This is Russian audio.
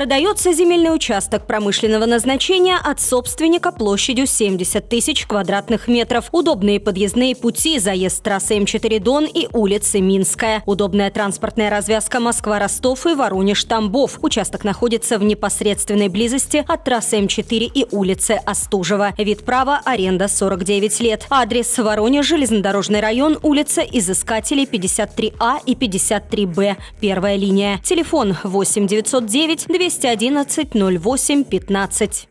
Продается земельный участок промышленного назначения от собственника площадью 70 тысяч квадратных метров. Удобные подъездные пути, заезд с трассы М4 Дон и улицы Минская. Удобная транспортная развязка Москва-Ростов и Воронеж-Тамбов. Участок находится в непосредственной близости от трассы М4 и улицы Остужева. Вид права – аренда 49 лет. Адрес Воронеж, железнодорожный район, улица Изыскателей 53А и 53Б. Первая линия. Телефон 8 909 200 211 08 15.